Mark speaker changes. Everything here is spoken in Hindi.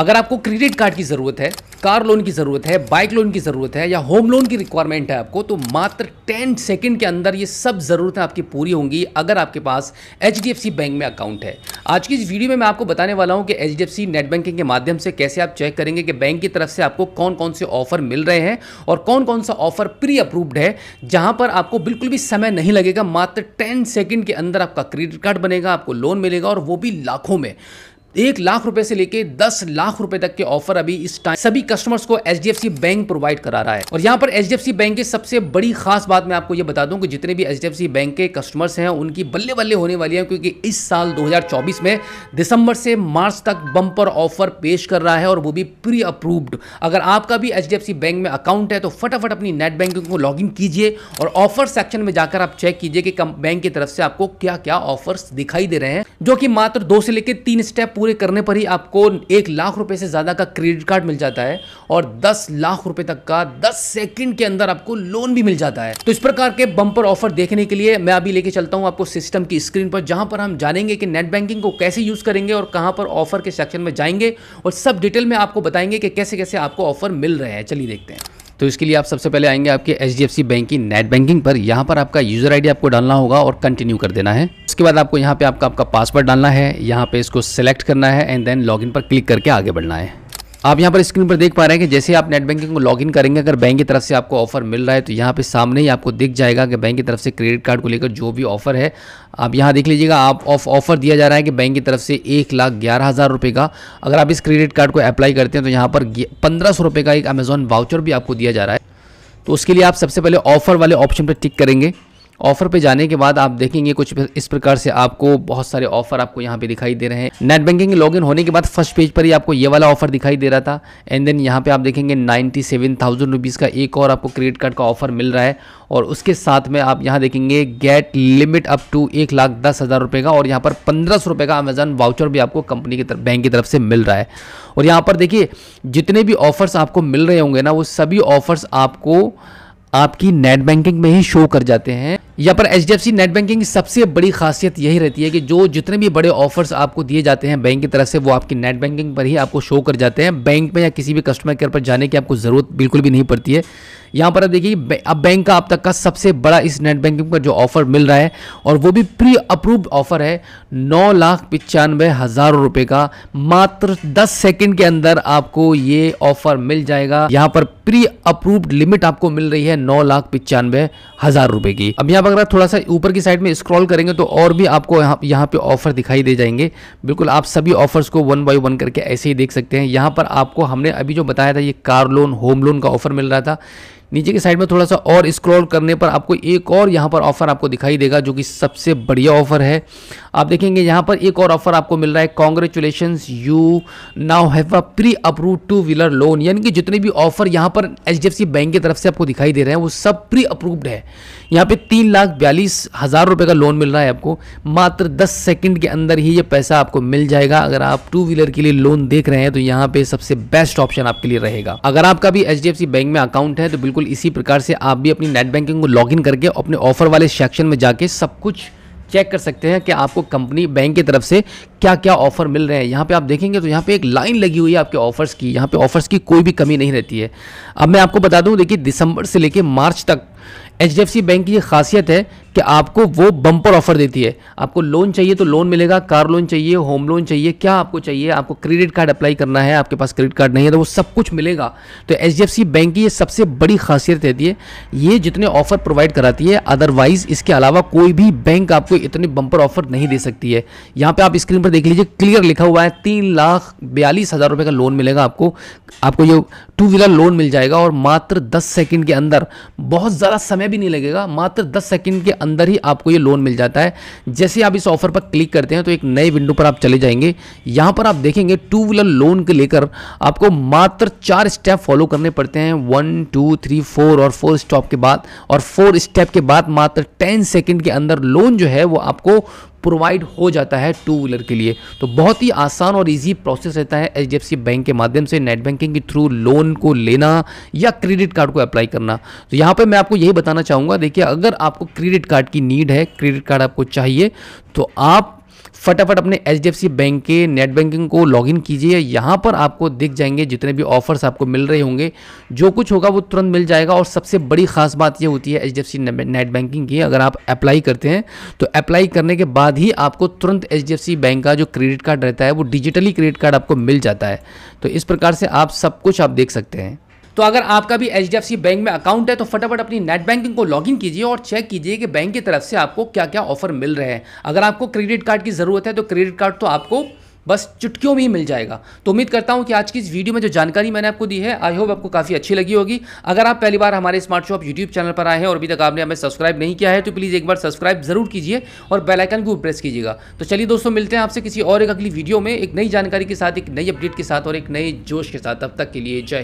Speaker 1: अगर आपको क्रेडिट कार्ड की ज़रूरत है कार लोन की ज़रूरत है बाइक लोन की ज़रूरत है या होम लोन की रिक्वायरमेंट है आपको तो मात्र टेन सेकेंड के अंदर ये सब ज़रूरतें आपकी पूरी होंगी अगर आपके पास एच बैंक में अकाउंट है आज की इस वीडियो में मैं आपको बताने वाला हूँ कि एच नेट बैंकिंग के माध्यम से कैसे आप चेक करेंगे कि बैंक की तरफ से आपको कौन कौन से ऑफ़र मिल रहे हैं और कौन कौन सा ऑफ़र प्री अप्रूव्ड है जहाँ पर आपको बिल्कुल भी समय नहीं लगेगा मात्र टेन सेकेंड के अंदर आपका क्रेडिट कार्ड बनेगा आपको लोन मिलेगा और वो भी लाखों में एक लाख रुपए से लेके दस लाख रुपए तक के ऑफर अभी इस टाइम सभी कस्टमर्स को एच बैंक प्रोवाइड करा रहा है और यहाँ पर एच बैंक की सबसे बड़ी खास बात मैं आपको ये बता दूं कि जितने भी एच बैंक के कस्टमर्स हैं उनकी बल्ले बल्ले होने वाली है क्योंकि इस साल 2024 में दिसंबर से मार्च तक बम्पर ऑफर पेश कर रहा है और वो भी प्री अप्रूव्ड अगर आपका भी एच बैंक में अकाउंट है तो फटाफट अपनी नेट बैंकिंग को लॉग कीजिए और ऑफर सेक्शन में जाकर आप चेक कीजिए कि बैंक की तरफ से आपको क्या क्या ऑफर्स दिखाई दे रहे हैं जो कि मात्र दो से लेकर तीन स्टेप पूरे करने पर ही आपको एक लाख रुपए से ज़्यादा का क्रेडिट कार्ड मिल जाता है और दस लाख रुपए तक का दस सेकंड के अंदर आपको लोन भी मिल जाता है तो इस प्रकार के बम्पर ऑफर देखने के लिए मैं अभी लेके चलता हूँ आपको सिस्टम की स्क्रीन पर जहाँ पर हम जानेंगे कि नेट बैंकिंग को कैसे यूज़ करेंगे और कहाँ पर ऑफर के सेक्शन में जाएंगे और सब डिटेल में आपको बताएंगे कि कैसे कैसे आपको ऑफर मिल रहे हैं चलिए देखते हैं तो इसके लिए आप सबसे पहले आएंगे आपके एच बैंक की नेट बैंकिंग पर यहाँ पर आपका यूजर डी आपको डालना होगा और कंटिन्यू कर देना है उसके बाद आपको यहाँ पे आपका आपका पासवर्ड डालना है यहाँ पे इसको सिलेक्ट करना है एंड देन इन पर क्लिक करके आगे बढ़ना है आप यहाँ पर स्क्रीन पर देख पा रहे हैं कि जैसे आप नेट बैंकिंग को लॉगिन करेंगे अगर बैंक की तरफ से आपको ऑफर मिल रहा है तो यहाँ पे सामने ही आपको दिख जाएगा कि बैंक की तरफ से क्रेडिट कार्ड को लेकर जो भी ऑफर है आप यहाँ देख लीजिएगा आप ऑफ ऑफर दिया जा रहा है कि बैंक की तरफ से एक लाख ग्यारह हज़ार रुपये का अगर आप इस क्रेडिट कार्ड को अप्लाई करते हैं तो यहाँ पर पंद्रह सौ रुपये का एक अमेज़ॉन वाउचर भी आपको दिया जा रहा है तो उसके लिए आप सबसे पहले ऑफर वाले ऑप्शन पर टिक करेंगे ऑफर पे जाने के बाद आप देखेंगे कुछ इस प्रकार से आपको बहुत सारे ऑफर आपको यहाँ पे दिखाई दे रहे हैं नेट बैंकिंग लॉग होने के बाद फर्स्ट पेज पर ही आपको ये वाला ऑफर दिखाई दे रहा था एंड देन यहाँ पे आप देखेंगे नाइन्टी सेवन थाउजेंड रुपीज़ का एक और आपको क्रेडिट कार्ड का ऑफर मिल रहा है और उसके साथ में आप यहाँ देखेंगे गेट लिमिट अप टू एक लाख दस हज़ार रुपये का और यहाँ पर पंद्रह सौ रुपये का अमेजन वाउचर भी आपको कंपनी की तरफ बैंक की तरफ से मिल रहा है और यहाँ पर देखिए जितने भी ऑफर्स आपको मिल रहे होंगे ना वो सभी ऑफर्स आपको आपकी नेट बैंकिंग में ही शो कर जाते हैं यहाँ पर एच डी नेट बैंकिंग की सबसे बड़ी खासियत यही रहती है कि जो जितने भी बड़े ऑफर्स आपको दिए जाते हैं बैंक की तरफ से वो आपकी नेट बैंकिंग पर ही आपको शो कर जाते हैं बैंक में या किसी भी कस्टमर केयर पर जाने की आपको ज़रूरत बिल्कुल भी नहीं पड़ती है यहाँ पर आप देखिए अब बैंक का अब तक का सबसे बड़ा इस नेट बैंकिंग पर जो ऑफर मिल रहा है और वो भी प्री अप्रूव्ड ऑफर है नौ लाख पचानवे हज़ार रुपये का मात्र दस सेकेंड के अंदर आपको ये ऑफर मिल जाएगा यहाँ पर प्री अप्रूव्ड लिमिट आपको मिल रही है नौ लाख पचानवे हज़ार रुपये की अब यहाँ आप अगर थोड़ा सा ऊपर की साइड में स्क्रॉल करेंगे तो और भी आपको यहाँ यहाँ पे ऑफर दिखाई दे जाएंगे बिल्कुल आप सभी ऑफर्स को वन बाई वन करके ऐसे ही देख सकते हैं यहाँ पर आपको हमने अभी जो बताया था ये कार लोन होम लोन का ऑफर मिल रहा था नीचे के साइड में थोड़ा सा और स्क्रॉल करने पर आपको एक और यहाँ पर ऑफर आपको दिखाई देगा जो कि सबसे बढ़िया ऑफर है आप देखेंगे यहाँ पर एक और ऑफर आपको मिल रहा है congratulation you now have a pre approve two wheeler loan यानी कि जितने भी ऑफर यहाँ पर एच बैंक की तरफ से आपको दिखाई दे रहे हैं वो सब प्री अप्रूव्ड है यहाँ पे तीन लाख बयालीस हज़ार रुपये का लोन मिल रहा है आपको मात्र दस सेकंड के अंदर ही ये पैसा आपको मिल जाएगा अगर आप टू व्हीलर के लिए लोन देख रहे हैं तो यहाँ पे सबसे बेस्ट ऑप्शन आपके लिए रहेगा अगर आपका भी एच बैंक में अकाउंट है तो बिल्कुल बिल्कुल इसी प्रकार से आप भी अपनी नेट बैंकिंग को लॉगिन करके अपने ऑफर वाले सेक्शन में जाके सब कुछ चेक कर सकते हैं कि आपको कंपनी बैंक की तरफ से क्या क्या ऑफर मिल रहे हैं यहाँ पे आप देखेंगे तो यहाँ पे एक लाइन लगी हुई है आपके ऑफर्स की यहाँ पे ऑफर्स की कोई भी कमी नहीं रहती है अब मैं आपको बता दूँ देखिए दिसंबर से लेकर मार्च तक एच बैंक की ये खासियत है कि आपको वो बम्पर ऑफर देती है आपको लोन चाहिए तो लोन मिलेगा कार लोन चाहिए होम लोन चाहिए क्या आपको चाहिए आपको क्रेडिट कार्ड अप्लाई करना है आपके पास क्रेडिट कार्ड नहीं है तो वो सब कुछ मिलेगा तो एच बैंक की ये सबसे बड़ी खासियत रहती है ये जितने ऑफर प्रोवाइड कराती है अदरवाइज इसके अलावा कोई भी बैंक आपको इतने बम्पर ऑफर नहीं दे सकती है यहाँ पर आप स्क्रीन पर देख लीजिए क्लियर लिखा हुआ है तीन लाख बयालीस हज़ार रुपये का लोन मिलेगा आपको आपको ये टू व्हीलर लोन मिल जाएगा और मात्र दस सेकेंड के अंदर बहुत ज़्यादा ज़्यादा समय भी नहीं लगेगा मात्र दस सेकंड के अंदर ही आपको ये लोन मिल जाता है जैसे आप इस ऑफर पर क्लिक करते हैं तो एक नए विंडो पर आप चले जाएंगे यहाँ पर आप देखेंगे टू व्हीलर लोन के लेकर आपको मात्र चार स्टेप फॉलो करने पड़ते हैं वन टू थ्री फोर और फोर स्टॉप के बाद और फोर स्टेप के बाद मात्र टेन सेकेंड के अंदर लोन जो है वो आपको प्रोवाइड हो जाता है टू व्हीलर के लिए तो बहुत ही आसान और ईजी प्रोसेस रहता है एच बैंक के माध्यम से नेट बैंकिंग के थ्रू लोन को लेना या क्रेडिट कार्ड को अप्लाई करना तो यहाँ पर मैं आपको यही बताना चाहूँगा देखिए अगर आपको क्रेडिट कार्ड की नीड है क्रेडिट कार्ड आपको चाहिए तो आप फटाफट अपने एच बैंक के नेट बैंकिंग को लॉगिन कीजिए यहाँ पर आपको दिख जाएंगे जितने भी ऑफर्स आपको मिल रहे होंगे जो कुछ होगा वो तुरंत मिल जाएगा और सबसे बड़ी खास बात यह होती है एच नेट बैंकिंग की अगर आप अप्लाई करते हैं तो अप्लाई करने के बाद ही आपको तुरंत एच बैंक का जो क्रेडिट कार्ड रहता है वो डिजिटली क्रेडिट कार्ड आपको मिल जाता है तो इस प्रकार से आप सब कुछ आप देख सकते हैं तो अगर आपका भी एच बैंक में अकाउंट है तो फटाफट अपनी नेट बैंकिंग को लॉगिन कीजिए और चेक कीजिए कि बैंक की तरफ से आपको क्या क्या ऑफर मिल रहे हैं अगर आपको क्रेडिट कार्ड की ज़रूरत है तो क्रेडिट कार्ड तो आपको बस चुटकियों में ही मिल जाएगा तो उम्मीद करता हूँ कि आज की इस वीडियो में जो जानकारी मैंने आपको दी है आई होप आपको काफ़ी अच्छी लगी होगी अगर आप पहली बार हमारे स्मार्ट शॉप यूट्यूब चैनल पर आए हैं और अभी तक आपने हमें सब्सक्राइब नहीं किया है तो प्लीज़ एक बार सब्सक्राइब जरूर कीजिए और बेलाइकन को प्रेस कीजिएगा तो चलिए दोस्तों मिलते हैं आपसे किसी और एक अगली वीडियो में एक नई जानकारी के साथ एक नई अपडेट के साथ और एक नए जोश के साथ तब तक के लिए जय